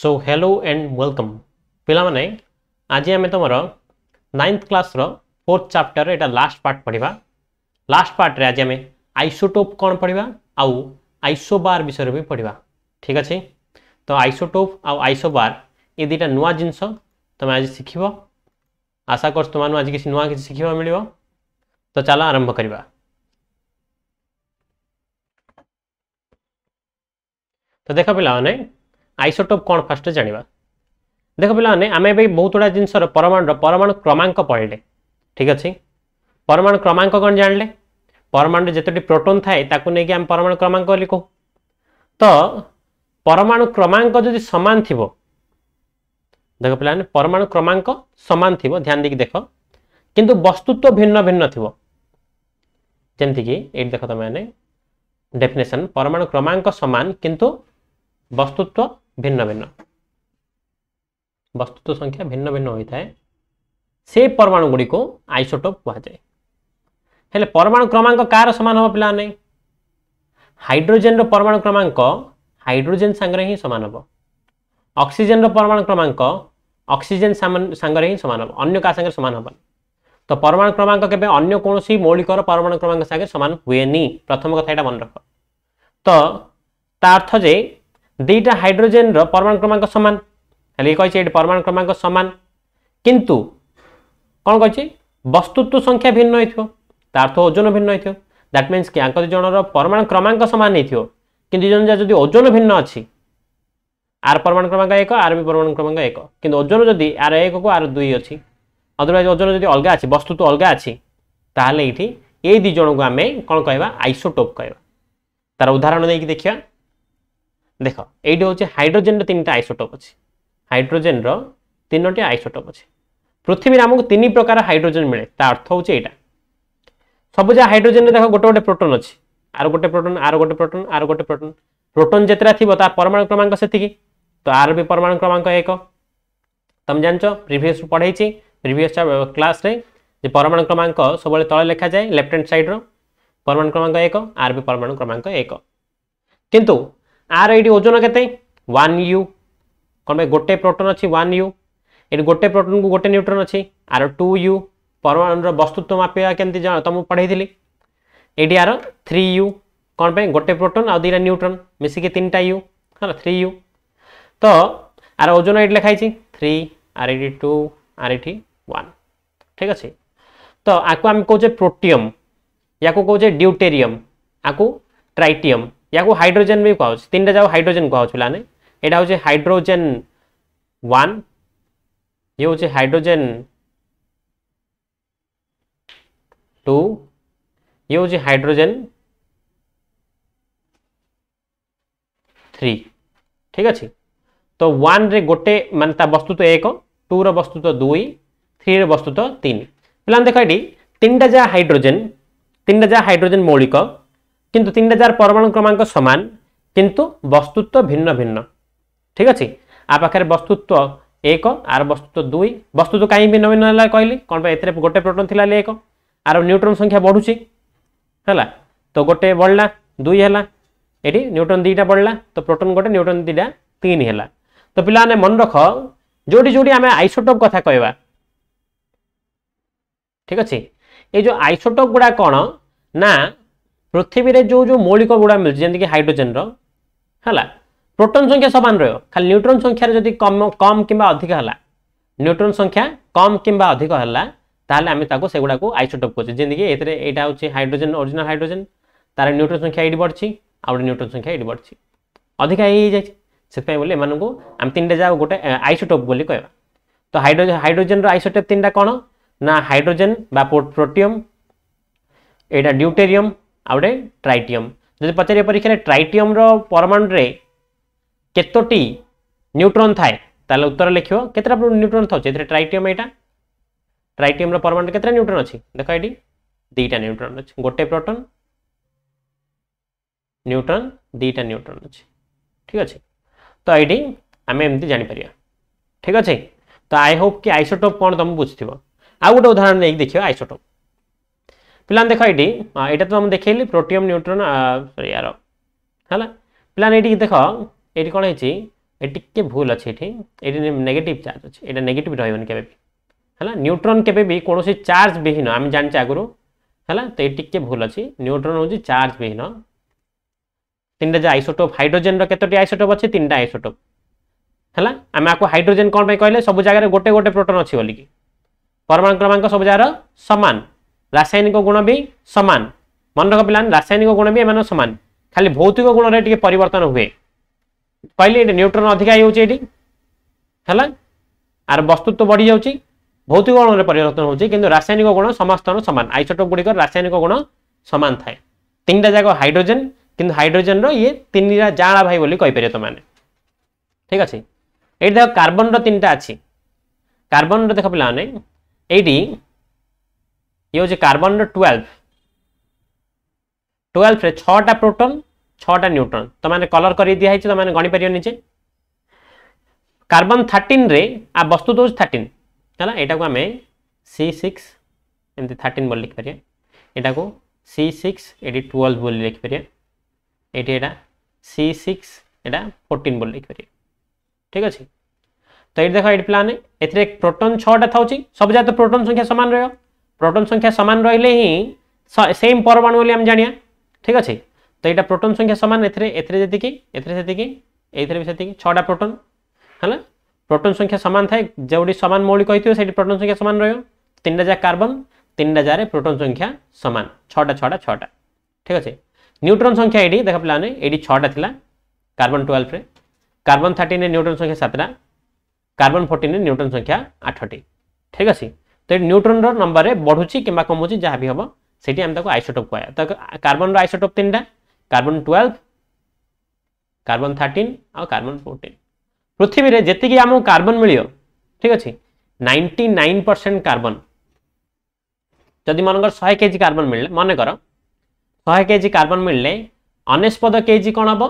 so hello and welcome ପିଲାମାନେ ଆଜି ଆମେ ତୁମର ନାଇନ୍ଥ କ୍ଲାସ୍ର ଫୋର୍ଥ ଚାପ୍ଟର ଏଇଟା ଲାଷ୍ଟ ପାର୍ଟ ପଢ଼ିବା ଲାଷ୍ଟ ପାର୍ଟରେ ଆଜି ଆମେ ଆଇସୋଟୋପ୍ କ'ଣ ପଢ଼ିବା ଆଉ ଆଇସୋବାର ବିଷୟରେ ବି ପଢ଼ିବା ଠିକ୍ ଅଛି ତ ଆଇସୋଟୋପ୍ ଆଉ ଆଇସୋବାର ଏ ଦୁଇଟା ନୂଆ ଜିନିଷ ତୁମେ ଆଜି ଶିଖିବ ଆଶା କରୁଛି ତୁମମାନଙ୍କୁ ଆଜି କିଛି ନୂଆ କିଛି ଶିଖିବା ମିଳିବ ତ ଚାଲ ଆରମ୍ଭ କରିବା ତ ଦେଖ ପିଲାମାନେ ଆଇସୋଟୋପ୍ କ'ଣ ଫାଷ୍ଟ ଜାଣିବା ଦେଖ ପିଲାମାନେ ଆମେ ଏବେ ବହୁତ ଗୁଡ଼ା ଜିନିଷର ପରମାଣୁର ପରମାଣୁ କ୍ରମାଙ୍କ ପଢ଼ିଲେ ଠିକ୍ ଅଛି ପରମାଣୁ କ୍ରମାଙ୍କ କ'ଣ ଜାଣିଲେ ପରମାଣୁରେ ଯେତୋଟି ପ୍ରୋଟୋନ୍ ଥାଏ ତାକୁ ନେଇକି ଆମେ ପରମାଣୁ କ୍ରମାଙ୍କ ବୋଲି କହୁ ତ ପରମାଣୁ କ୍ରମାଙ୍କ ଯଦି ସମାନ ଥିବ ଦେଖ ପିଲାମାନେ ପରମାଣୁ କ୍ରମାଙ୍କ ସମାନ ଥିବ ଧ୍ୟାନ ଦେଇକି ଦେଖ କିନ୍ତୁ ବସ୍ତୁତ୍ୱ ଭିନ୍ନ ଭିନ୍ନ ଥିବ ଯେମିତିକି ଏଇଠି ଦେଖ ତୁମେମାନେ ଡେଫିନେସନ୍ ପରମାଣୁ କ୍ରମାଙ୍କ ସମାନ କିନ୍ତୁ ବସ୍ତୁତ୍ୱ ଭିନ୍ନ ଭିନ୍ନ ବସ୍ତୁତ୍ୱ ସଂଖ୍ୟା ଭିନ୍ନ ଭିନ୍ନ ହୋଇଥାଏ ସେ ପରମାଣୁ ଗୁଡ଼ିକୁ ଆଇସୋଟୋପ୍ କୁହାଯାଏ ହେଲେ ପରମାଣୁ କ୍ରମାଙ୍କ କାହାର ସମାନ ହେବ ପିଲାମାନେ ହାଇଡ୍ରୋଜେନ୍ର ପରମାଣୁ କ୍ରମାଙ୍କ ହାଇଡ୍ରୋଜେନ୍ ସାଙ୍ଗରେ ହିଁ ସମାନ ହେବ ଅକ୍ସିଜେନ୍ର ପରମାଣୁ କ୍ରମାଙ୍କ ଅକ୍ସିଜେନ୍ ସାଙ୍ଗରେ ହିଁ ସମାନ ହେବ ଅନ୍ୟ କାହା ସାଙ୍ଗରେ ସମାନ ହେବନି ତ ପରମାଣୁ କ୍ରମାଙ୍କ କେବେ ଅନ୍ୟ କୌଣସି ମୌଳିକର ପରମାଣୁ କ୍ରମାଙ୍କ ସାଙ୍ଗରେ ସମାନ ହୁଏନି ପ୍ରଥମ କଥା ଏଇଟା ମନେ ରଖ ତ ତା ଅର୍ଥ ଯେ ଦୁଇଟା ହାଇଡ୍ରୋଜେନ୍ର ପରମାଣୁ କ୍ରମାଙ୍କ ସମାନ ହେଲେ ଇଏ କହିଛି ଏଠି ପରମାଣୁ କ୍ରମାଙ୍କ ସମାନ କିନ୍ତୁ କ'ଣ କହିଛି ବସ୍ତୁତ୍ୱ ସଂଖ୍ୟା ଭିନ୍ନ ହୋଇଥିବ ତା ଅର୍ଥ ଓଜନ ଭିନ୍ନ ହୋଇଥିବ ଦ୍ୟାଟ୍ ମିନ୍ସ କି ଆଙ୍କ ଜଣର ପରମାଣୁ କ୍ରମାଙ୍କ ସମାନ ହୋଇଥିବ କିନ୍ତୁ ଦୁଇ ଜଣ ଯାହା ଯଦି ଓଜନ ଭିନ୍ନ ଅଛି ଆର ପରମାଣୁ କ୍ରମାଙ୍କ ଏକ ଆର ବି ପରମାଣୁ କ୍ରମାଙ୍କ ଏକ କିନ୍ତୁ ଓଜନ ଯଦି ଆର ଏକକୁ ଆର ଦୁଇ ଅଛି ଅଦରୱାଇଜ୍ ଓଜନ ଯଦି ଅଲଗା ଅଛି ବସ୍ତୁତ୍ୱ ଅଲଗା ଅଛି ତାହେଲେ ଏଇଠି ଏଇ ଦୁଇ ଜଣଙ୍କୁ ଆମେ କ'ଣ କହିବା ଆଇସୋଟୋପ୍ କହିବା ତାର ଉଦାହରଣ ଦେଇକି ଦେଖିବା দেখ এইটি হচ্ছে হাইড্রোজেনর তিনটা আইসোটোপ আছে হাইড্রোজেনর তিনোটি আইসোটোপ আছে পৃথিবীর আমাকে তিন প্রকার হাইড্রোজেন মিলে তা অর্থ হচ্ছে এইটা সবু যা হাইড্রোজেন দেখ গোটে গোটে প্রোটন আছে আর গোটে প্রোটন আর গোটে প্রোটন আর গোটে প্রোটন প্রোটন যেতটা থিব তা পরমাণু ক্রমাঙ্ক সেতিকি তো আর বি পরমাণু ক্রমাঙ্ক এক তুমি জানছ প্রিভিয়স পড়াইছি প্রিভিয়স ক্লাসে যে পরমাণু ক্রমাঙ্ক সবুলে তলে লেখা যায় লেফট হ্যান্ড সাইড্র পরমাণু ক্রমাঙ্ক এক আর বি পরমাণু ক্রমাঙ্ক এক কিন্তু ଆର ଏଇଠି ଓଜନ କେତେ ୱାନ୍ ୟୁ କ'ଣ ପାଇଁ ଗୋଟେ ପ୍ରୋଟନ୍ ଅଛି ୱାନ୍ ୟୁ ଏଠି ଗୋଟେ ପ୍ରୋଟନ୍କୁ ଗୋଟେ ନ୍ୟୁଟ୍ରନ୍ ଅଛି ଆର ଟୁ ୟୁ ପରମାଣୁର ବସ୍ତୁତ୍ୱ ମାପିବା କେମିତି ତମକୁ ପଢ଼େଇଥିଲି ଏଇଠି ଆର ଥ୍ରୀ ୟୁ କ'ଣ ପାଇଁ ଗୋଟେ ପ୍ରୋଟନ୍ ଆଉ ଦୁଇଟା ନ୍ୟୁଟ୍ରନ୍ ମିଶିକି ତିନିଟା ୟୁ ହେଲା ଥ୍ରୀ ୟୁ ତ ଆର ଓଜନ ଏଇଠି ଲେଖା ହେଇଛି থ্রি আর এটি টু আর এটি ওয়ান ঠিক আছে তো আকু আমি কৌছে প্রোটিয়ম ইয়াকু কৌছে ডিউটেরিয়ম আকু ট্রাইটিয়ম ইয়াকু হাইড্রোজেন বি কুহাউছি তিনটা যাও হাইড্রোজেন কুহাউছি পিলানে এটা হচ্ছে হাইড্রোজেন ওয়ান ইয়ে হচ্ছে হাইড্রোজেন টু ইয়ে হচ্ছে হাইড্রোজেন থ্রি ঠিক আছে তো ওয়ানরে গোটে মানে তা বস্তুত এক টুর বস্তুত দুই থ্রির বস্তুত তিন পিলান দেখ এটি তিনটা যা হাইড্রোজেন তিনটা যা হাইড্রোজেন মৌলিক কিন্তু তিনটা যার পরমাণু ক্রমাঙ্ক সমান কিন্তু বস্তুত্ব ভিন্ন ভিন্ন ঠিক ଅଛି ଆ ପାଖରେ ବସ୍ତୁତ୍ୱ ଏକ ଆର ବସ୍ତୁତ୍ୱ ଦୁଇ ବସ୍ତୁତ୍ୱ କାହିଁକି ଭିନ୍ନ ଭିନ୍ନ ହେଲା କହିଲି କ'ଣ ପାଇଁ ଏଥିରେ ଗୋଟେ ପ୍ରୋଟନ୍ ଥିଲା ହେଲେ ଏକ ଆର ନ୍ୟୁଟ୍ରନ୍ ସଂଖ୍ୟା ବଢ଼ୁଛି ହେଲା ତ ଗୋଟେ ବଢ଼ିଲା ଦୁଇ ହେଲା ଏଠି ନ୍ୟୁଟ୍ରନ୍ ଦୁଇଟା ବଢ଼ିଲା ତ ପ୍ରୋଟନ୍ ଗୋଟେ ନ୍ୟୁଟ୍ରନ୍ ଦୁଇଟା ତିନି ହେଲା ତ ପିଲାମାନେ ମନେ ରଖ ଯେଉଁଠି ଯେଉଁଠି ଆମେ ଆଇସୋଟୋପ୍ କଥା କହିବା ଠିକ୍ ଅଛି ଏଇ ଯେଉଁ ଆଇସୋଟୋପ୍ ଗୁଡ଼ା କ'ଣ ନା ପୃଥିବୀରେ ଯେଉଁ ଯେଉଁ ମୌଳିକ ଗୁଡ଼ା ମିଳୁଛି ଯେମିତିକି ହାଇଡ୍ରୋଜେନର ହେଲା ପ୍ରୋଟନ ସଂଖ୍ୟା ସମାନ ରହିବ ଖାଲି ନ୍ୟୁଟ୍ରନ୍ ସଂଖ୍ୟାରେ ଯଦି କମ କମ୍ କିମ୍ବା ଅଧିକ ହେଲା ନ୍ୟୁଟ୍ରନ୍ ସଂଖ୍ୟା କମ୍ କିମ୍ବା ଅଧିକ ହେଲା ତାହେଲେ ଆମେ ତାକୁ ସେଗୁଡ଼ାକୁ ଆଇସୋଟୋପ୍ କରୁଛେ ଯେମିତିକି ଏଥିରେ ଏଇଟା ହେଉଛି ହାଇଡ୍ରୋଜେନ୍ ଓରିଜିନାଲ୍ ହାଇଡ୍ରୋଜେନ୍ ତାର ନ୍ୟୁଟ୍ରନ୍ ସଂଖ୍ୟା ଏଇଠି ବଢ଼ିଛି ଆଉ ଗୋଟେ ନ୍ୟୁଟ୍ରନ୍ ସଂଖ୍ୟା ଏଇଠି ବଢ଼ିଛି ଅଧିକା ହେଇଯାଇଛି ସେଥିପାଇଁ ବୋଲି ଏମାନଙ୍କୁ ଆମେ ତିନିଟା ଯାଉ ଗୋଟେ ଆଇସୋଟୋପ୍ ବୋଲି କହିବା ତ ହାଇଡ୍ରୋଜେନ୍ ହାଇଡ୍ରୋଜେନ୍ର ଆଇସୋଟୋପ୍ ତିନିଟା କ'ଣ ନା ହାଇଡ୍ରୋଜେନ୍ ବା ପ୍ରୋଟିୟମ୍ ଏଇଟା ଡ୍ୟୁଟେରିୟମ୍ ଆଉ ଗୋଟେ ଟ୍ରାଇଟିୟମ୍ ଯଦି ପଚାରିବେ ପରୀକ୍ଷାରେ ଟ୍ରାଇଟିୟମ୍ର ପରମାଣୁରେ କେତୋଟି ନ୍ୟୁଟ୍ରନ୍ ଥାଏ ତାହେଲେ ଉତ୍ତର ଲେଖିବ କେତେଟା ନ୍ୟୁଟ୍ରନ୍ ଥାଉଛି ଏଥିରେ ଟ୍ରାଇଟିୟମ୍ ଏଇଟା ଟ୍ରାଇଟିୟମ୍ର ପରମାଣୁରେ କେତେଟା ନ୍ୟୁଟ୍ରନ୍ ଅଛି ଦେଖ ଏଇଠି ଦୁଇଟା ନ୍ୟୁଟ୍ରନ୍ ଅଛି ଗୋଟେ ପ୍ରୋଟନ୍ ନ୍ୟୁଟ୍ରନ୍ ଦୁଇଟା ନ୍ୟୁଟ୍ରନ୍ ଅଛି ଠିକ୍ ଅଛି ତ ଏଇଠି ଆମେ ଏମିତି ଜାଣିପାରିବା ଠିକ୍ ଅଛି ତ ଆଇ ହୋପ୍ କି ଆଇସୋଟୋପ୍ କ'ଣ ତୁମେ ବୁଝିଥିବ ଆଉ ଗୋଟେ ଉଦାହରଣ ନେଇକି ଦେଖିବା ଆଇସୋଟୋପ୍ ପିଲାମାନେ ଦେଖ ଏଇଠି ଏଇଟା ତ ମୁଁ ଦେଖେଇଲି ପ୍ରୋଟିୟମ୍ ନ୍ୟୁଟ୍ରନ୍ ସରି ଆର ହେଲା ପିଲାମାନେ ଏଇଠିକି ଦେଖ ଏଇଠି କ'ଣ ହେଇଛି ଏଠି ଟିକେ ଭୁଲ ଅଛି ଏଠି ଏଠି ନେଗେଟିଭ୍ ଚାର୍ଜ ଅଛି ଏଇଟା ନେଗେଟିଭ୍ ରହିବନି କେବେ ବି ହେଲା ନ୍ୟୁଟ୍ରନ୍ କେବେ ବି କୌଣସି ଚାର୍ଜ ବିହୀନ ଆମେ ଜାଣିଛେ ଆଗରୁ ହେଲା ତ ଏଠି ଟିକେ ଭୁଲ ଅଛି ନ୍ୟୁଟ୍ରନ୍ ହେଉଛି ଚାର୍ଜ ବିହୀନ ତିନିଟା ଯେ ଆଇସୋଟୋପ୍ ହାଇଡ୍ରୋଜେନ୍ର କେତୋଟି ଆଇସୋଟୋପ୍ ଅଛି ତିନିଟା ଆଇସୋଟୋପ୍ ହେଲା ଆମେ ଆକୁ ହାଇଡ୍ରୋଜେନ୍ କ'ଣ ପାଇଁ କହିଲେ ସବୁ ଜାଗାରେ ଗୋଟେ ଗୋଟେ ପ୍ରୋଟନ୍ ଅଛି ବୋଲିକି ପରମାଣୁ କ୍ରମାଙ୍କ ସବୁ ଜାଗାର ସମାନ রাসায়নিক ରାସାୟନିକ ଗୁଣ ବି ସମାନ ମନେ ରଖ ପିଲାମାନେ ରାସାୟନିକ ଗୁଣ ବି ଏମାନେ ସମାନ ଖାଲି ଭୌତିକ ଗୁଣରେ ଟିକେ ପରିବର୍ତ୍ତନ ହୁଏ କହିଲି ଏଠି ନ୍ୟୁଟ୍ରନ୍ ଅଧିକା ହେଇଯାଉଛି ଏଠି ହେଲା ଆର বড়ি ବଢ଼ିଯାଉଛି ভৌতিক গুণের পরিবর্তন হচ্ছে কিন্তু রাসায়নিক গুণ সমস্ত সমান আইসোটোপ গুড়ি রাসায়নিক গুণ সমান থাকে তিনটা যাক হাইড্রোজেন কিন্তু হাইড্রোজেন ইয়ে তিনটা জাঁলা ভাই বলে কইপার তোমাকে ঠিক আছে এইটি দেখ কার্বন তিনটা আছে কার্বন দেখ পিলা এইটি ये हूँ कार्बन रुएल्व টুয়েলভে ছটা প্রোটন ছটা নিউট্রন তোমাদের কলর করে দিয়া হয়েছে তোমাদের গণিপার নিজে কার্বন থার্টিন্রে আ বস্তু দৌছ থার্টিন হল এটাকে আমি সি সিক্স এমনি থার্টিন বলে লিখিপার এটাকে সি সিক্স এটি টুয়েলভ বলে লিখিপার এটি এটা সি সিক্স এটা ফোর্টিন বলে লিখিপার ঠিক আছে তো এটি দেখ এটি প্লান এতে প্রোটন ছটা থাকছে সবুজাত প্রোটন সংখ্যা সমান রয়েছে प्रोटोन संख्या सामान तो रे ही सेम परमाणु आम जाना ठीक अच्छे तो यहाँ प्रोटोन संख्या सामान एतिकी से छटा प्रोटोन है प्रोटोन संख्या सामान थाए जोटी सामान मौलिक होती है प्रोटोन संख्या सामान रोटा जा कार्बन तीन जारे प्रोटोन संख्या सामान छटा छटा छटा ठीक अच्छे न्यूट्रोन संख्या ये देख पे ये छटा था carbon twelve carbon thirteen neutron संख्या सतटा कार्बन फोर्टीन न्यूट्रोन संख्या आठटी ठीक अच्छे তো ଏଠି ନ୍ୟୁଟ୍ରନ୍ର ନମ୍ବରରେ ବଢ଼ୁଛି କିମ୍ବା କମୁଛି ଯାହା ବି ହେବ ସେଠି ଆମେ ତାକୁ ଆଇସୋଟୋପ୍ କହିବା ତ କାର୍ବନର ଆଇସୋଟୋପ୍ ତିନିଟା କାର୍ବନ ଟୁଏଲ୍ଭ କାର୍ବନ ଥାର୍ଟିନ୍ ଆଉ କାର୍ବନ ଫୋର୍ଟିନ୍ ପୃଥିବୀରେ ଯେତିକି ଆମକୁ କାର୍ବନ ମିଳିବ ଠିକ୍ ଅଛି ନାଇଣ୍ଟି ନାଇନ୍ ପରସେଣ୍ଟ କାର୍ବନ ଯଦି ମନେକର ଶହେ କେଜି କାର୍ବନ ମିଳିଲେ ମନେକର ଶହେ କେଜି କାର୍ବନ ମିଳିଲେ ଅନେଶପଦ କେଜି କ'ଣ ହେବ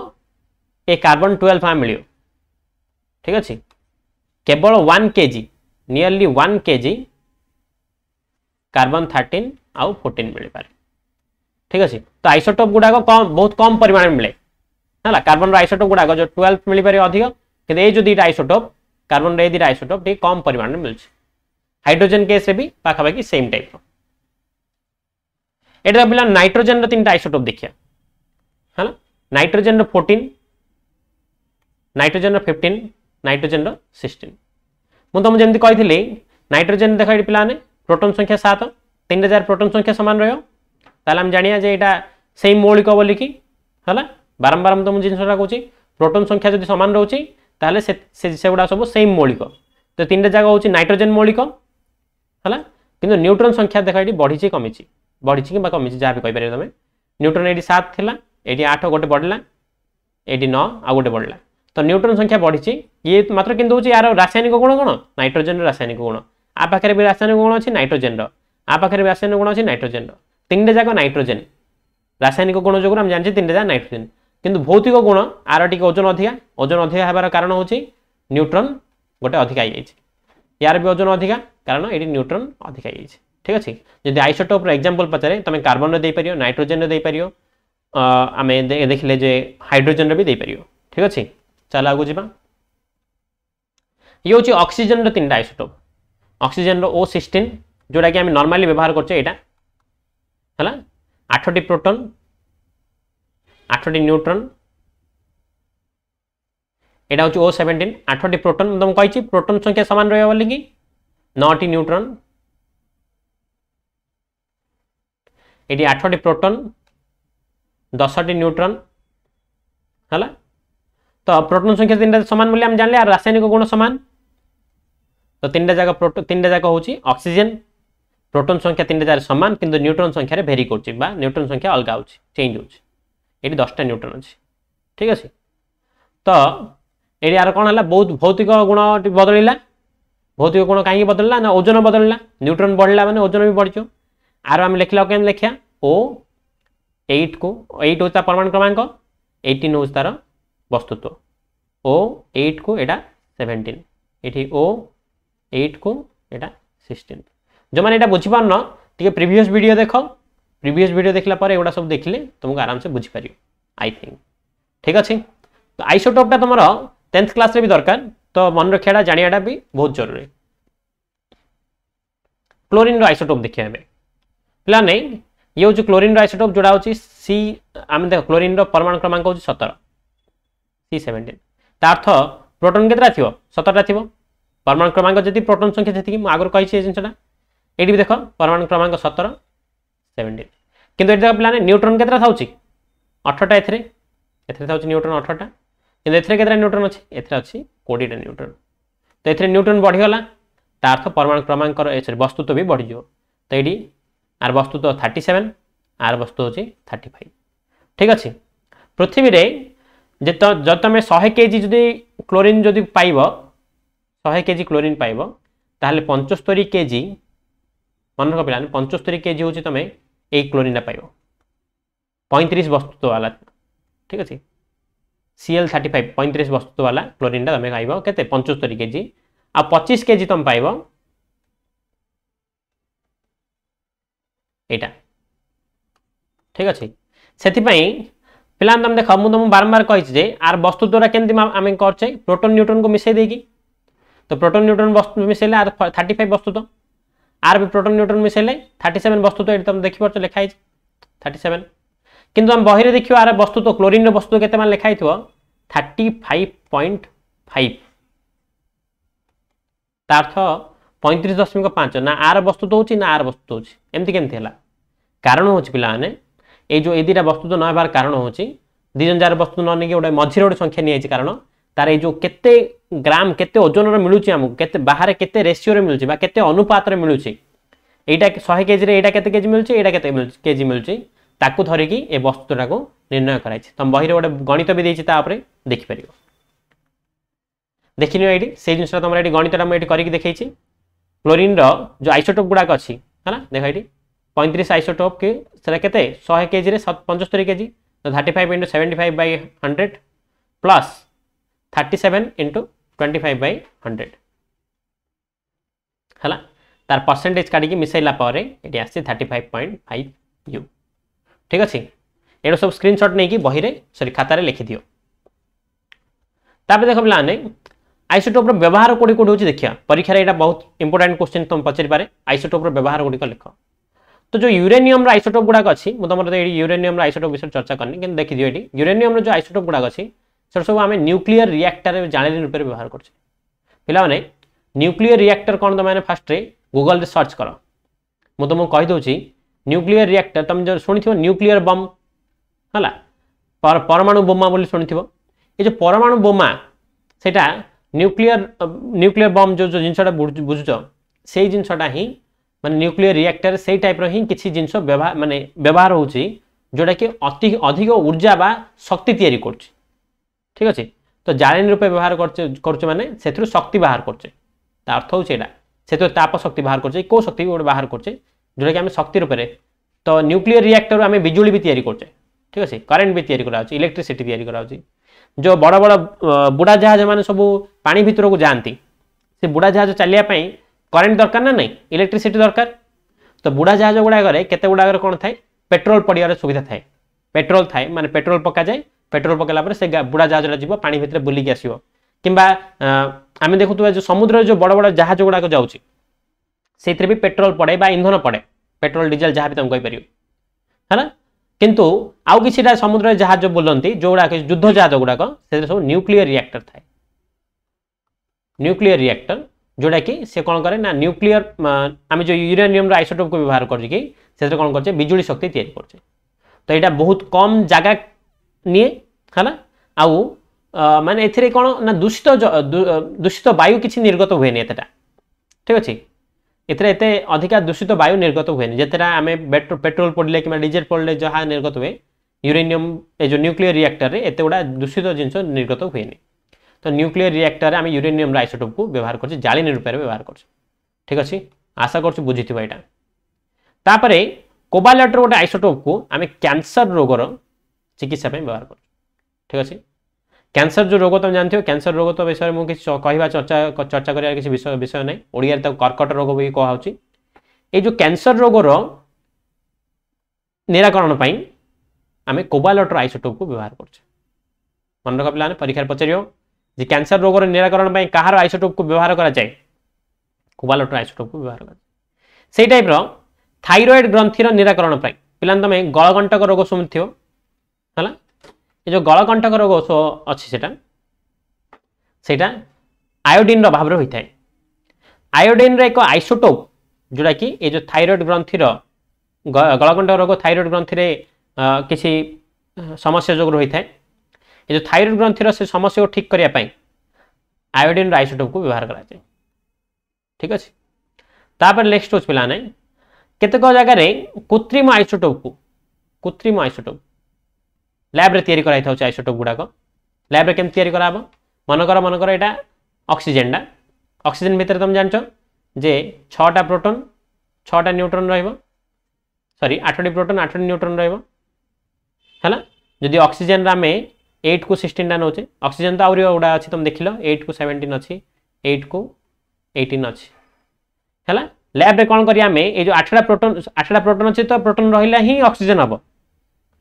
ଏ କାର୍ବନ ଟୁଏଲ୍ଭ ଆମେ ମିଳିବ ଠିକ୍ ଅଛି କେବଳ one KG nearly one KG carbon thirteen আউ ফোর্টিন মিলিপারে ঠিক আছে তো আইসোটোপ গুড়াক কম বহুত কম পরিমাণে মিলে হ্যাঁ কার্বন আইসোটোপ গুড়াক যে টুয়েলভ মিলিপারে অধিক কিন্তু এই যে দুইটা আইসোটোপ কার্বন এই দুইটা আইসোটোপ টিকে কম পরিমাণে মিলছে হাইড্রোজেন কেসে বি পাখাপাখি সেম টাইপ্র এটা পিলা নাইট্রোজেন তিনটা আইসোটোপ দেখা হ্যাঁ nitrogen fourteen nitrogen fifteen nitrogen sixteen মু তুমি যেমন কইলি নাইট্রোজেন দেখ এটি পিলানে প্রোটন সংখ্যা সাত তিনটা যার প্রোটন সংখ্যা সমান রহব তাহলে আমি জাঁয়া যে এটা সেই মৌলিক বলিকি হল বারম্বার আমি তোমার জিনিসটা কৌছি প্রোটন সংখ্যা যদি সমান রয়েছে তাহলে সেগুলা সব সেই মৌলিক তো তিনটা জায়গা হচ্ছে নাইট্রোজেন মৌলিক হল কিন্তু নিউট্রন সংখ্যা দেখ এটি বড়িছি কমিছি বড়িছি কিংবা কমিছি যা বি কইপার তুমি নিউট্রন এটি সাত লা এটি আঠ গোটে বড়লা এটি ন আউ গোটে বড়লা তো নিউট্রন সংখ্যা বড়িছি ইয়ে মাত্র কিন্তু হচ্ছে আর রাসায়নিক গুণ কোণ নাইট্রোজেন রাসায়নিক গুণ આ પાଖରେ ବି ରାସାୟନିକ ଗୁଣ ଅଛି ନାଇଟ୍ରୋଜେନର ଆ ପାଖରେ ବି ରାସାୟନିକ ଗୁଣ ଅଛି ନାଇଟ୍ରୋଜେନର ତିନିଟା ଯାକ ନାଇଟ୍ରୋଜେନ ରାସାୟନିକ ଗୁଣ ଯୋଗୁଁ ଆମେ ଜାଣିଛେ ତିନିଟା ଯାକ ନାଇଟ୍ରୋଜେନ କିନ୍ତୁ ଭୌତିକ ଗୁଣ ଆର ଟିକେ ଓଜନ ଅଧିକା ଓଜନ ଅଧିକା ହେବାର କାରଣ ହେଉଛି ନ୍ୟୁଟ୍ରନ୍ ଗୋଟେ ଅଧିକା ହେଇଯାଇଛି ୟାର ବି ଓଜନ ଅଧିକା କାରଣ ଏଠି ନ୍ୟୁଟ୍ରନ୍ ଅଧିକା ହେଇଯାଇଛି ঠিক আছে যদি আইসোটোপর এক্সাম্পল পচারে তুমি কার্বনরে দিয়ে পারিও নাইট্রোজেনরে দিয়ে পারিও আমি দেখিলে যে হাইড্রোজেনরে বি দিয়ে পারিও ঠিক আছে চাল আগুক যা ইয়ে হচ্ছে অক্সিজেনর তিনটা আইসোটোপ ଅକ୍ସିଜେନ୍ର ଓ ସିକ୍ସଟିନ୍ ଯେଉଁଟାକି ଆମେ ନର୍ମାଲି ବ୍ୟବହାର କରୁଛେ ଏଇଟା ହେଲା ଆଠଟି ପ୍ରୋଟନ୍ ଆଠଟି ନ୍ୟୁଟ୍ରନ୍ এটা হচ্ছে ও সেভেন্টিন আঠটি প্রোটন তোমাকে কী প্রোটন সংখ্যা সামান রহব বলিকি নটি নিউট্রন এটি আঠটি প্রোটন দশটি নিউট্রন হল তো প্রোটন সংখ্যা তিনটা সমান বলে আমি জানলে আর রাসায়নিক গুণ সমান ତ ତିନିଟା ଯାକ ତିନିଟା ଯାକ ହେଉଛି ଅକ୍ସିଜେନ୍ ପ୍ରୋଟୋନ୍ ସଂଖ୍ୟା ତିନିଟା ଯାକ ସମାନ କିନ୍ତୁ ନ୍ୟୁଟ୍ରନ୍ ସଂଖ୍ୟାରେ ଭେରି କରୁଛି ବା ନ୍ୟୁଟ୍ରନ୍ ସଂଖ୍ୟା ଅଲଗା ହେଉଛି ଚେଞ୍ଜ ହେଉଛି ଏଠି ଦଶଟା ନ୍ୟୁଟ୍ରନ୍ ଅଛି ଠିକ୍ ଅଛି ତ ଏଠି ଆର କ'ଣ ହେଲା ବହୁତ ଭୌତିକ ଗୁଣ ବଦଳିଲା ଭୌତିକ ଗୁଣ କାହିଁକି ବଦଳିଲା ନା ଓଜନ ବଦଳିଲା ନ୍ୟୁଟ୍ରନ୍ ବଢ଼ିଲା ମାନେ ଓଜନ ବି ବଢ଼ିଛୁ ଆର ଆମେ ଲେଖିଲା କେମିତି ଲେଖିବା ଓ ଏଇଟ୍କୁ ଏଇଟ୍ ହେଉଛି ତା ପରମାଣୁ କ୍ରମାଙ୍କ ଏଇଟିନ୍ ହେଉଛି ତାର ବସ୍ତୁତ୍ୱ ଓ ଏଇଟ୍କୁ ଏଇଟା ସେଭେଣ୍ଟିନ୍ ଏଠି ଓ এইট কু এটা সিক্সটিন ଯେଉଁମାନେ ଏଇଟା ବୁଝିପାରୁନ ଟିକେ ପ୍ରିଭିୟସ୍ ଭିଡ଼ିଓ ଦେଖ ପ୍ରିଭିୟସ୍ ଭିଡ଼ିଓ ଦେଖିଲା ପରେ ଏଗୁଡ଼ା ସବୁ ଦେଖିଲେ ତୁମକୁ ଆରାମସେ ବୁଝିପାରିବ ଆଇ ଥିଙ୍କ ଠିକ୍ ଅଛି ତ ଆଇସୋଟୋପ୍ଟା ତୁମର ଟେନ୍ଥ କ୍ଲାସ୍ରେ ବି ଦରକାର ତ ମନେ ରଖିବାଟା ଜାଣିବାଟା ବି ବହୁତ ଜରୁରୀ କ୍ଲୋରିନ୍ର ଆଇସୋଟୋପ୍ ଦେଖିବା ଏବେ ପିଲାମାନେ ଇଏ ହେଉଛି କ୍ଲୋରିନ୍ର ଆଇସୋଟୋପ୍ ଯେଉଁଟା ହେଉଛି ସି ଆମେ ଦେଖ କ୍ଲୋରିନ୍ର ପରମାଣୁ କ୍ରମାଙ୍କ ହେଉଛି ସତର ସି ସେଭେଣ୍ଟିନ୍ ତା ଅର୍ଥ ପ୍ରୋଟନ୍ କେତେଟା ଥିବ ସତରଟା ଥିବ ପରମାଣୁ କ୍ରମାଙ୍କ ଯେତିକି ପ୍ରୋଟନ୍ ସଂଖ୍ୟା ସେତିକି ମୁଁ ଆଗରୁ କହିଛି ଏ ଜିନିଷଟା ଏଇଠି ବି ଦେଖ ପରମାଣୁ କ୍ରମାଙ୍କ ସତର ସେଭେଣ୍ଟିନ୍ କିନ୍ତୁ ଏଠି ଦେଖ ପିଲାମାନେ ନ୍ୟୁଟ୍ରନ୍ କେତେଟା ଥାଉଛି ଅଠରଟା ଏଥିରେ ଏଥିରେ ଥାଉଛି ନ୍ୟୁଟ୍ରନ୍ ଅଠରଟା କିନ୍ତୁ ଏଥିରେ କେତେଟା ନ୍ୟୁଟ୍ରନ୍ ଅଛି ଏଥିରେ ଅଛି କୋଡ଼ିଏଟା ନ୍ୟୁଟ୍ରନ୍ ତ ଏଥିରେ ନ୍ୟୁଟ୍ରନ୍ ବଢ଼ିଗଲା ତା ଅର୍ଥ ପରମାଣୁ କ୍ରମାଙ୍କର ଏ ସରି ବସ୍ତୁତ୍ୱ ବି ବଢ଼ିଯିବ ତ ଏଇଠି ଆର ବସ୍ତୁତ୍ୱ ଥାର୍ଟି ସେଭେନ୍ ଆର ବସ୍ତୁ ହେଉଛି ଥାର୍ଟି ଫାଇଭ୍ ଠିକ୍ ଅଛି ପୃଥିବୀରେ ଯେ ଯଦି ତୁମେ ଶହେ କେଜି ଯଦି କ୍ଲୋରିନ୍ ଯଦି ପାଇବ ଶହେ କେଜି କ୍ଲୋରିନ୍ ପାଇବ ତାହେଲେ ପଞ୍ଚସ୍ତରୀ କେଜି ମନେ ରଖ ପିଲାମାନେ ପଞ୍ଚସ୍ତରୀ କେଜି ହେଉଛି ତୁମେ ଏଇ କ୍ଲୋରିନ୍ଟା ପାଇବ ପଇଁତିରିଶ ବସ୍ତୁତ୍ୱବାଲା ଠିକ୍ ଅଛି ସିଏଲ୍ ଥାର୍ଟି ଫାଇଭ୍ ପଇଁତିରିଶ ବସ୍ତୁତ୍ୱବାଲା କ୍ଲୋରିନ୍ଟା ତୁମେ ଖାଇବ କେତେ ପଞ୍ଚସ୍ତରୀ କେଜି ଆଉ ପଚିଶ କେଜି ତୁମେ ପାଇବ ଏଇଟା ଠିକ୍ ଅଛି ସେଥିପାଇଁ ପିଲାମାନେ ତୁମେ ଦେଖ ମୁଁ ତୁମକୁ ବାରମ୍ବାର କହିଛି ଯେ ଆର ବସ୍ତୁ ଦ୍ୱାରା କେମିତି ଆମେ କରୁଛେ ପ୍ରୋଟୋନ୍ ନ୍ୟୁଟ୍ରନ୍କୁ ମିଶାଇ ଦେଇକି तो प्रोटोन न्यूट्रन मिसाइले आर थार्टी फाइव बस्तुत आर भी प्रोटोन न्यूट्रन मिसाइले थार्टी सेवेन बस्तुत ये तुम देखिपार लिखाई थार्टी सेवेन कितु आम बहरे देख आर बस्तुत क्लोरीन रस्तु के लिखाई थार्टी फाइव पॉइंट फाइव तार पैंतीस दशमिक पांच ना आर वस्तुत हो ना आर वस्तुत होमती केमती है कारण हो पाने ये जो ये दुटा वस्तुत नहबार कारण हो दुजन जार वस्तु न नहीं गोटे मझे गोटे संख्या नहीं कारण ତାର ଏଇ ଯେଉଁ କେତେ ଗ୍ରାମ କେତେ ଓଜନର ମିଳୁଛି ଆମକୁ କେତେ ବାହାରେ କେତେ ରେସିଓରେ ମିଳୁଛି ବା କେତେ ଅନୁପାତରେ ମିଳୁଛି ଏଇଟା ଶହେ କେଜିରେ ଏଇଟା କେତେ କେଜି ମିଳୁଛି ଏଇଟା କେତେ କେଜି ମିଳୁଛି ତାକୁ ଧରିକି ଏ ବସ୍ତୁଟାକୁ ନିର୍ଣ୍ଣୟ କରାଯାଇଛି ତମ ବହିରେ ଗୋଟେ ଗଣିତ ବି ଦେଇଛି ତା ଉପରେ ଦେଖିପାରିବ ଦେଖିନିଅ ଏଇଠି ସେଇ ଜିନିଷଟା ତମର ଏଠି ଗଣିତଟା ମୁଁ ଏଠି କରିକି ଦେଖେଇଛି କ୍ଲୋରିନ୍ର ଯେଉଁ ଆଇସୋଟୋପ୍ ଗୁଡ଼ାକ ଅଛି ହେଲା ଦେଖ ଏଇଠି ପଇଁତିରିଶ ଆଇସୋଟୋପ୍ କି ସେଟା କେତେ ଶହେ କେଜିରେ ପଞ୍ଚସ୍ତରୀ କେଜି ତ thirty five into seventy five by hundred plus 37 into 25 by 100 ହେଲା ତାର ପରସେଣ୍ଟେଜ କାଢ଼ିକି ମିଶାଇଲା ପରେ ଏଠି ଆସିଛି thirty five point five U ଠିକ୍ ଅଛି ଏଇଟା ସବୁ ସ୍କ୍ରିନଶଟ୍ ନେଇକି ବହିରେ ସରି ଖାତାରେ ଲେଖିଦିଅ ତାପରେ ଦେଖ ପିଲାମାନେ ଆଇସୋଟୋପ୍ର ବ୍ୟବହାର କେଉଁଠି କେଉଁଠି ହେଉଛି ଦେଖିବା ପରୀକ୍ଷାରେ ଏଇଟା ବହୁତ ଇମ୍ପୋର୍ଟାଣ୍ଟ କ୍ୱେଶ୍ଚିନ୍ ତୁମେ ପଚାରିପାରେ ଆଇସୋଟୋପ୍ର ବ୍ୟବହାର ଗୁଡ଼ିକ ଲେଖ ତ ଯେଉଁ ୟୁରେନିୟମର ଆଇସୋଟୋପ୍ ଗୁଡ଼ାକ ଅଛି ମୁଁ ତୁମର ଏଇଠି ୟୁରେନିୟମର ଆଇସୋଟୋପ୍ ବିଷୟରେ ଚର୍ଚ୍ଚା କରିନି କିନ୍ତୁ ଦେଖିଦିଅ ଏଠି ୟୁରେନିୟମର ଯେଉଁ ଆଇସୋଟୋପ୍ ଗୁଡ଼ାକ ଅଛି ସେଟା ସବୁ ଆମେ ନ୍ୟୁକ୍ଲିୟର ରିଆକ୍ଟରରେ ଜାଳେଣୀ ରୂପରେ ବ୍ୟବହାର କରୁଛେ ପିଲାମାନେ ନ୍ୟୁକ୍ଲିୟର ରିଆକ୍ଟର କ'ଣ ତୁମେମାନେ ଫାଷ୍ଟରେ ଗୁଗଲରେ ସର୍ଚ୍ଚ କର ମୁଁ ତୁମକୁ କହିଦେଉଛି ନ୍ୟୁକ୍ଲିୟର ରିଆକ୍ଟର ତୁମେ ଯେଉଁ ଶୁଣିଥିବ ନ୍ୟୁକ୍ଲିୟର ବମ୍ ହେଲା ପରମାଣୁ ବୋମା ବୋଲି ଶୁଣିଥିବ ଏ ଯେଉଁ ପରମାଣୁ ବୋମା ସେଇଟା ନ୍ୟୁକ୍ଲିୟର ନ୍ୟୁକ୍ଲିୟର ବମ୍ ଯେଉଁ ଯେଉଁ ଜିନିଷଟା ବୁଝୁଛ ସେଇ ଜିନିଷଟା ହିଁ ମାନେ ନ୍ୟୁକ୍ଲିୟର ରିଆକ୍ଟର ସେଇ ଟାଇପ୍ର ହିଁ କିଛି ଜିନିଷ ବ୍ୟବହାର ମାନେ ବ୍ୟବହାର ହେଉଛି ଯେଉଁଟାକି ଅତି ଅଧିକ ଉର୍ଜା ବା ଶକ୍ତି ତିଆରି କରୁଛି ঠিক ଅଛି ତ ଜାଳେଣୀ ରୂପେ ବ୍ୟବହାର କରୁଛେ କରୁଛେ ମାନେ ସେଥିରୁ ଶକ୍ତି ବାହାର କରୁଛେ ତା ଅର୍ଥ ହେଉଛି ଏଇଟା ସେଥିରୁ ତାପ ଶକ୍ତି ବାହାର କରୁଛେ କେଉଁ ଶକ୍ତି ବି ଗୋଟେ ବାହାର କରୁଛେ ଯେଉଁଟାକି ଆମେ ଶକ୍ତି ରୂପରେ ତ ନ୍ୟୁକ୍ଲିୟର ରିଆକ୍ଟରରୁ ଆମେ ବିଜୁଳି ବି ତିଆରି କରୁଛେ ঠিক আছে কারেন্ট মানে বি তৈরি করা হচ্ছে ইলেকট্রিসিটি তৈরি করা হচ্ছে যে বড় বড় বুড়া জাহাজ মানে সব পা ভিতরক যাতে সে বুড়া জাহাজ চালিয়া কারেন্ট দরকার না নাই ইলেকট্রিসিটি দরকার তো বুড়া জাহাজ গুড়াকরে কেতে গুড়াকরে কোণ থাকে পেট্রোল পড়িবার সুবিধা থাকে পেট্রোল থাকে মানে পেট্রোল পকা যায় পেট্রোল পকাইলা পরে সে বুড়া জাহাজটা যাব পানি ভিতরে বুলিকি আসব কিংবা আমি দেখুবা যে সমুদ্রের যে বড় বড় জাহাজ গুড়াক যাচ্ছে সেইথিরে বি পেট্রোল পড়ে বা ইন্ধন পড়ে পেট্রোল ডিজেল যা বি তুমি কইপারিব হ্যাঁ কিন্তু আউ কিছুটা সমুদ্রের জাহাজ বুলতে যেগুড়া যুদ্ধ জাহাজ গুড়াক সেটা সব নিউক্লিয়ার রিয়াক্টর থাকে নিউক্লিয়ার রিয়াক্টর যেটা কি সে কোণ করে না নিউক্লিয়ার আমি যে ইউরানিয়ামর আইসোটোপকে ব্যবহার করছি কি সেটা কোণ করছে বিজুড়ি শক্তি তৈরি করছে তো এটা বহুত কম জায়গা ନିଏ ହେଲା ଆଉ ମାନେ ଏଥିରେ କ'ଣ ନା ଦୂଷିତ ଦୂଷିତ ବାୟୁ କିଛି ନିର୍ଗତ ହୁଏନି ଏତେଟା ଠିକ୍ ଅଛି ଏଥିରେ ଏତେ ଅଧିକା ଦୂଷିତ ବାୟୁ ନିର୍ଗତ ହୁଏନି ଯେତେଟା ଆମେ ପେଟ୍ରୋଲ ପଡ଼ିଲେ କିମ୍ବା ଡିଜେଲ୍ ପଡ଼ିଲେ ଯାହା ନିର୍ଗତ ହୁଏ ୟୁରେନିୟମ୍ ଏ ଯେଉଁ ନ୍ୟୁକ୍ଲିୟର ରିଆକ୍ଟରରେ ଏତେ ଗୁଡ଼ା ଦୂଷିତ ଜିନିଷ ନିର୍ଗତ ହୁଏନି ତ ନ୍ୟୁକ୍ଲିୟର ରିଆକ୍ଟରରେ ଆମେ ୟୁରେନିୟମ୍ର ଆଇସୋଟୋପକୁ ବ୍ୟବହାର କରୁଛେ ଜାଳେଣୀ ରୂପରେ ବ୍ୟବହାର କରୁଛେ ଠିକ୍ ଅଛି ଆଶା କରୁଛୁ ବୁଝିଥିବ ଏଇଟା ତାପରେ କୋବାଲାଟ୍ର ଗୋଟେ ଆଇସୋଟୋପକୁ ଆମେ କ୍ୟାନ୍ସର ରୋଗର ଚିକିତ୍ସା ପାଇଁ ବ୍ୟବହାର କରୁଛୁ ଠିକ୍ ଅଛି କ୍ୟାନ୍ସର ଯେଉଁ ରୋଗ ତୁମେ ଜାଣିଥିବ କ୍ୟାନ୍ସର ରୋଗ ତ ବିଷୟରେ ମୁଁ କିଛି କହିବା ଚର୍ଚ୍ଚା ଚର୍ଚ୍ଚା କରିବାର କିଛି ବିଷୟ ବିଷୟ ନାହିଁ ଓଡ଼ିଆରେ ତାକୁ କର୍କଟ ରୋଗ ବି କୁହାହେଉଛି ଏଇ ଯେଉଁ କ୍ୟାନ୍ସର ରୋଗର ନିରାକରଣ ପାଇଁ ଆମେ କୋବାଲଟ୍ର ଆଇସୋଟୋପକୁ ବ୍ୟବହାର କରୁଛେ ମନେ ରଖ ପିଲାମାନେ ପରୀକ୍ଷାରେ ପଚାରିବ ଯେ କ୍ୟାନ୍ସର ରୋଗର ନିରାକରଣ ପାଇଁ କାହାର ଆଇସୋଟୋପକୁ ବ୍ୟବହାର କରାଯାଏ କୋବାଲଟ୍ର ଆଇସୋଟୋପକୁ ବ୍ୟବହାର କରାଯାଏ ସେଇ ଟାଇପ୍ର ଥାଇରଏଡ୍ ଗ୍ରନ୍ଥିର ନିରାକରଣ ପାଇଁ ପିଲାମାନେ ତୁମେ ଗଳଗଣ୍ଟକ ରୋଗ ଶୁଣିଥିବ ହେଲା ଏ ଯେଉଁ ଗଳକଣ୍ଟକ ରୋଗ ଔଷଧ ଅଛି ସେଇଟା ସେଇଟା ଆୟୋଡିନ୍ର ଅଭାବରେ ହୋଇଥାଏ ଆୟୋଡିନ୍ର ଏକ ଆଇସୋଟୋପ୍ ଯେଉଁଟାକି ଏ ଯେଉଁ ଥାଇରଏଡ଼୍ ଗ୍ରନ୍ଥିର ଗଳକଣ୍ଟକ ରୋଗ ଥାଇରଏଡ଼ ଗ୍ରନ୍ଥିରେ କିଛି ସମସ୍ୟା ଯୋଗୁଁ ରହିଥାଏ ଏ ଯେଉଁ ଥାଇରଏଡ଼୍ ଗ୍ରନ୍ଥିର ସେ ସମସ୍ୟାକୁ ଠିକ୍ କରିବା ପାଇଁ ଆୟୋଡିନ୍ର ଆଇସୋଟୋପ୍କୁ ବ୍ୟବହାର କରାଯାଏ ଠିକ୍ ଅଛି ତାପରେ ନେକ୍ସଟ ହେଉଛି ପିଲାମାନେ କେତେକ ଜାଗାରେ କୃତ୍ରିମ ଆଇସୋଟୋପ୍କୁ କୃତ୍ରିମ ଆଇସୋଟୋପ୍ ল্যাব্রে তৈরি করা হয়েছে আইসোটোপ গুড়াক ল্যাব্রে কেমন তৈরি করা হব মনকর মনকর এটা অক্সিজেনটা অক্সিজেন ভিতরে তুমি জাঁচ যে ছটা প্রোটন ছটা নিউট্রন রহব সরি আঠটি প্রোটন আঠটি নিউট্রন রহব হ্যাঁ যদি অক্সিজেন আমি এইট কু সিক্সটিনটা নেছে অক্সিজেন তো আহরি গুড়া অছি তুমি দেখিল এইট কু সেভেন্টিন অছি এইট কু এইটিন অছি হ্যাঁ ল্যাব্রে কোণ করি আমি এই যে আঠটা প্রোটন আঠটা প্রোটন অছি তো প্রোটন রহলে হি অক্সিজেন হব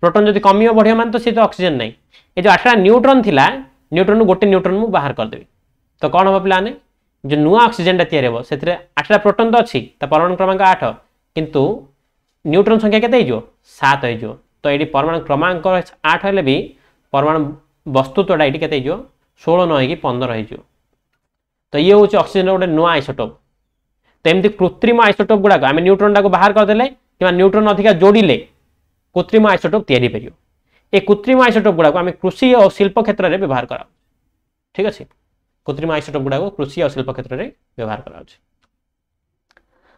প্রোটন যদি কমিও বড়িও মানে তো সে তো অক্সিজেন নাই এই যে আঠটা নিউট্রন লা নিউট্রন গোটে নিউট্রন মু বাহার করেদেবি তো কম হব পিলানে যে নূয়া অক্সিজেনটা তৈরি হব সেতরে আঠটা প্রোটন তো অছি তা পরমাণু ক্রমাঙ্ক আঠ কিন্তু নিউট্রন সংখ্যা কেতে হয়ে সাত হয়ে তো এটি পরমাণু ক্রমাঙ্ক আঠ হলে বি পরমাণু বস্তুত্বটা এটি কেতে হয়ে ষোল নহকি পনেরো হয়ে তো ইয়ে হচ্ছে অক্সিজেন গোটে নূয়া আইসোটোপ তো এমনি কৃত্রিম আইসোটোপ গুড়া আমি নিউট্রনটা বাহার করেদেলে কিংবা নিউট্রন অধিকা যোড়িলে কৃত্রিম আইসোটোপ তৈরি পার এই কৃত্রিম আইসোটোপ গুড়া আমি কৃষি ও শিল্প ক্ষেত্রে ব্যবহার করা ঠিক আছে কৃত্রিম আইসোটোপ গুড়া কৃষি ও শিল্প ক্ষেত্রে ব্যবহার করা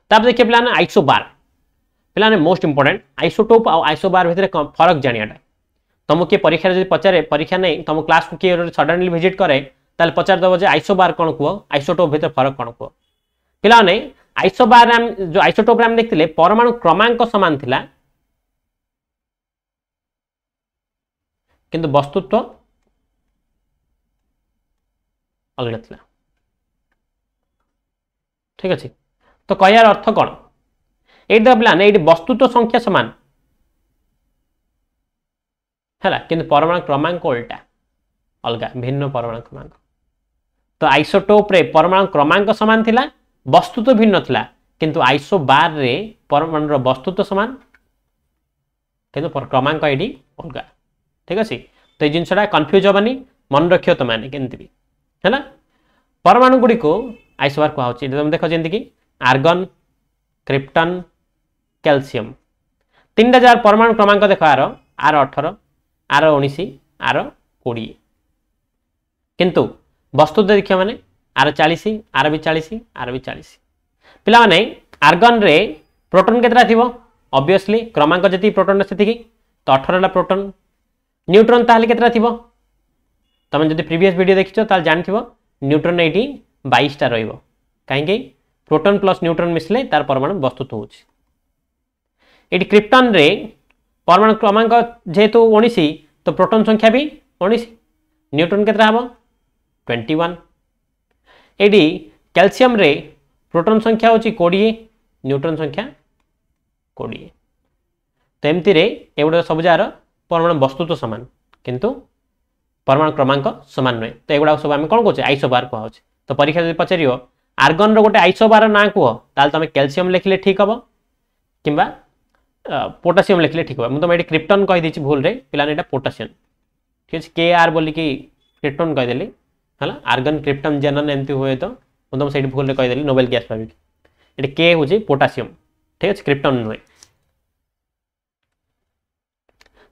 তাপরে দেখिए পিলানে আইসোবার পিলানে মোস্ট ইম্পর্টাট আইসোটোপ আ আইসোবার ভিতরে ফরক জাঁয়াটা तुम किए परीक्षा जब पचारे परीक्षा नहीं तुम क्लास को किए सडनली भिजिट कै तो पचार दबजे आइसो बार कौन कह आइसोटोप भितर फरक कौन कह पे आइसो बार जो आइसोटोप आम देखते परमाणु क्रमांक सामान था কিন্তু বস্তুত্ব অলগা লা ঠিক আছে তো কয়ার অর্থ কোণ এইটা প্লান এইটি বস্তুত্ব সংখ্যা সমান ହେଲା କିନ୍ତୁ ପରମାଣୁ କ୍ରମାଙ୍କ ଓଲଟା ଅଲଗା ଭିନ୍ନ ପରମାଣୁ କ୍ରମାଙ୍କ ତ ଆଇସୋଟୋପ୍ରେ ପରମାଣୁ କ୍ରମାଙ୍କ ସମାନ ଥିଲା ବସ୍ତୁତ୍ୱ ଭିନ୍ନ ଥିଲା କିନ୍ତୁ ଆଇସୋ ବାର୍ରେ ପରମାଣୁର ବସ୍ତୁତ୍ୱ ସମାନ କିନ୍ତୁ କ୍ରମାଙ୍କ ଏଇଠି ଅଲଗା ঠিক ଅଛି ତ ଏଇ ଜିନିଷଟା କନଫ୍ୟୁଜ୍ ହେବାନି ମନେ ରଖିବ ତୁମେମାନେ କେମିତି ବି ହେଲା ପରମାଣୁ ଗୁଡ଼ିକୁ ଆଇସୋବାର କୁହାହେଉଛି ତୁମେ ଦେଖ ଯେମିତିକି ଆର୍ଗନ୍ କ୍ରିପ୍ଟନ୍ କ୍ୟାଲସିୟମ୍ ତିନିଟା ଯାହାର ପରମାଣୁ କ୍ରମାଙ୍କ ଦେଖ ଆର ଆର ଅଠର ଆର ଉଣେଇଶ ଆର କୋଡ଼ିଏ କିନ୍ତୁ ବସ୍ତୁ ଦେଖିବା ମାନେ ଆର ଚାଳିଶ ଆର ବି ଚାଳିଶ ଆର ବି ଚାଳିଶ ପିଲାମାନେ ଆର୍ଗନ୍ରେ ପ୍ରୋଟନ୍ କେତେଟା ଥିବ ଅବଭିୟସ୍ଲି କ୍ରମାଙ୍କ ଯେତିକି ପ୍ରୋଟନ୍ ସେତିକି ତ ଅଠରଟା ପ୍ରୋଟନ୍ न्यूट्रन ताहले केतरा थिबो तमे जदि प्रीवियस वीडियो देखिछो ताल जानि थिबो न्यूट्रन एटी 22 प्लस न्यूट्रन मिसले तार परमाणु वस्तुत होटी क्रिप्टन रे परमाणु क्रमांक जेहेतु उन्नीस तो प्रोटोन संख्या भी उन्नीस न्यूट्रन केतरा हबो 21 एटी कैल्शियम रे संख्या हूँ कोड़े न्यूट्रन संख्या कोड़े तो एमती रे एगुड़ा परमाणु वस्तु तो सामान कि परमाणु क्रमांक सामान नुहे तो युवा सब कौन कौन आईसो बार कहु तो परीक्षा जब पचार आर्गन रोटे आईसो बार ना कह तो कैलसीयम लिखले ठीक हम कि पोटासीयम लिखले ठीक हम तुम ये क्रिप्टन कहीदी भूल रे पाने पोटासीयम ठीक है के आर बोल कि क्रिप्टन कहीदेली है आर्गन क्रिप्टन जेनन एमती हुए तो मुझे सही भूल कहीदेली नोबेल गैस पाविक ये के हूँ पोटासीयम ठीक अच्छे क्रिप्टन नुहे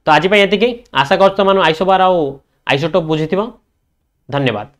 ତ ଆଜି ପାଇଁ ଏତିକି ଆଶା କରୁଛି ତୁମମାନଙ୍କୁ ଆଇସୋବାର ଆଉ ଆଇସୋଟୋପ୍ ବୁଝିଥିବ ଧନ୍ୟବାଦ